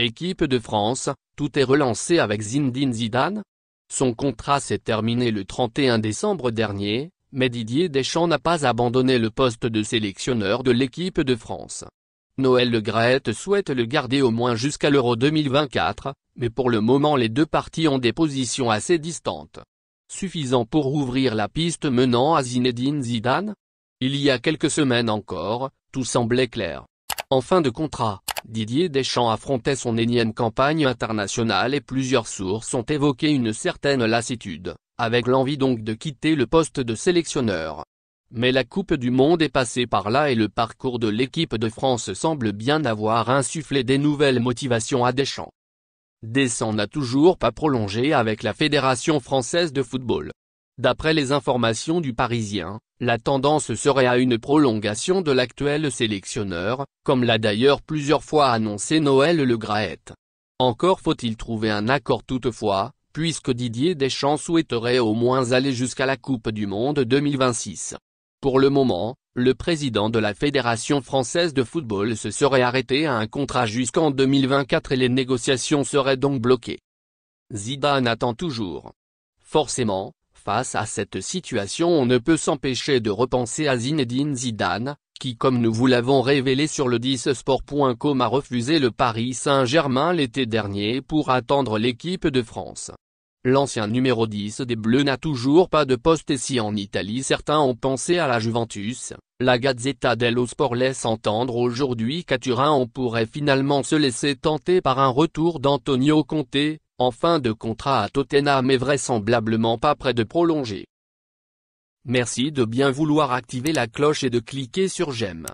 Équipe de France, tout est relancé avec Zinedine Zidane Son contrat s'est terminé le 31 décembre dernier, mais Didier Deschamps n'a pas abandonné le poste de sélectionneur de l'équipe de France. Noël Le Grette souhaite le garder au moins jusqu'à l'Euro 2024, mais pour le moment les deux parties ont des positions assez distantes. Suffisant pour ouvrir la piste menant à Zinedine Zidane Il y a quelques semaines encore, tout semblait clair. En fin de contrat. Didier Deschamps affrontait son énième campagne internationale et plusieurs sources ont évoqué une certaine lassitude, avec l'envie donc de quitter le poste de sélectionneur. Mais la Coupe du Monde est passée par là et le parcours de l'équipe de France semble bien avoir insufflé des nouvelles motivations à Deschamps. Deschamps n'a toujours pas prolongé avec la Fédération Française de Football. D'après les informations du Parisien, la tendance serait à une prolongation de l'actuel sélectionneur, comme l'a d'ailleurs plusieurs fois annoncé Noël Le Graet. Encore faut-il trouver un accord toutefois, puisque Didier Deschamps souhaiterait au moins aller jusqu'à la Coupe du Monde 2026. Pour le moment, le président de la Fédération française de football se serait arrêté à un contrat jusqu'en 2024 et les négociations seraient donc bloquées. Zidane attend toujours. Forcément, Face à cette situation on ne peut s'empêcher de repenser à Zinedine Zidane, qui comme nous vous l'avons révélé sur le 10sport.com a refusé le Paris Saint-Germain l'été dernier pour attendre l'équipe de France. L'ancien numéro 10 des Bleus n'a toujours pas de poste et si en Italie certains ont pensé à la Juventus, la Gazzetta dello Sport laisse entendre aujourd'hui qu'à Turin on pourrait finalement se laisser tenter par un retour d'Antonio Conte, en fin de contrat à Tottenham mais vraisemblablement pas près de prolonger. Merci de bien vouloir activer la cloche et de cliquer sur j'aime.